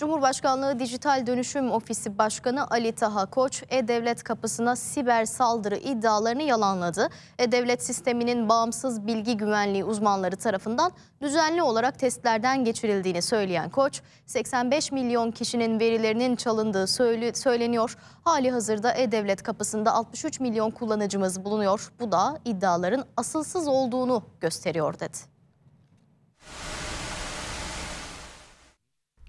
Cumhurbaşkanlığı Dijital Dönüşüm Ofisi Başkanı Ali Taha Koç, E-Devlet kapısına siber saldırı iddialarını yalanladı. E-Devlet sisteminin bağımsız bilgi güvenliği uzmanları tarafından düzenli olarak testlerden geçirildiğini söyleyen Koç, 85 milyon kişinin verilerinin çalındığı söyleniyor. Hali hazırda E-Devlet kapısında 63 milyon kullanıcımız bulunuyor. Bu da iddiaların asılsız olduğunu gösteriyor dedi.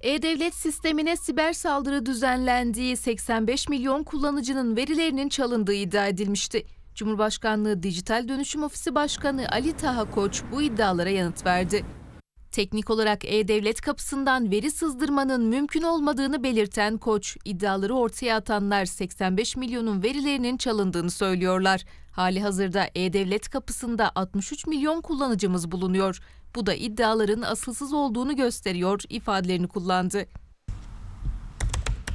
E-Devlet sistemine siber saldırı düzenlendiği 85 milyon kullanıcının verilerinin çalındığı iddia edilmişti. Cumhurbaşkanlığı Dijital Dönüşüm Ofisi Başkanı Ali Taha Koç bu iddialara yanıt verdi. Teknik olarak E-Devlet kapısından veri sızdırmanın mümkün olmadığını belirten Koç, iddiaları ortaya atanlar 85 milyonun verilerinin çalındığını söylüyorlar. Hali hazırda E-Devlet kapısında 63 milyon kullanıcımız bulunuyor. Bu da iddiaların asılsız olduğunu gösteriyor ifadelerini kullandı.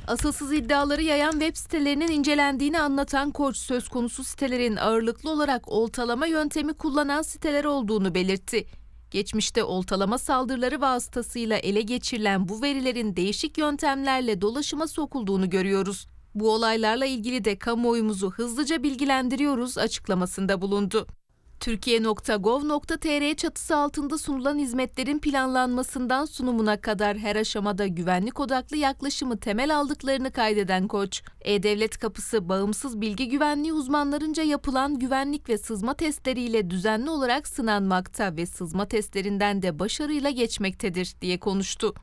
Asılsız iddiaları yayan web sitelerinin incelendiğini anlatan Koç söz konusu sitelerin ağırlıklı olarak oltalama yöntemi kullanan siteler olduğunu belirtti. Geçmişte oltalama saldırıları vasıtasıyla ele geçirilen bu verilerin değişik yöntemlerle dolaşıma sokulduğunu görüyoruz. Bu olaylarla ilgili de kamuoyumuzu hızlıca bilgilendiriyoruz açıklamasında bulundu. Türkiye.gov.tr çatısı altında sunulan hizmetlerin planlanmasından sunumuna kadar her aşamada güvenlik odaklı yaklaşımı temel aldıklarını kaydeden Koç, E-Devlet Kapısı bağımsız bilgi güvenliği uzmanlarınca yapılan güvenlik ve sızma testleriyle düzenli olarak sınanmakta ve sızma testlerinden de başarıyla geçmektedir diye konuştu.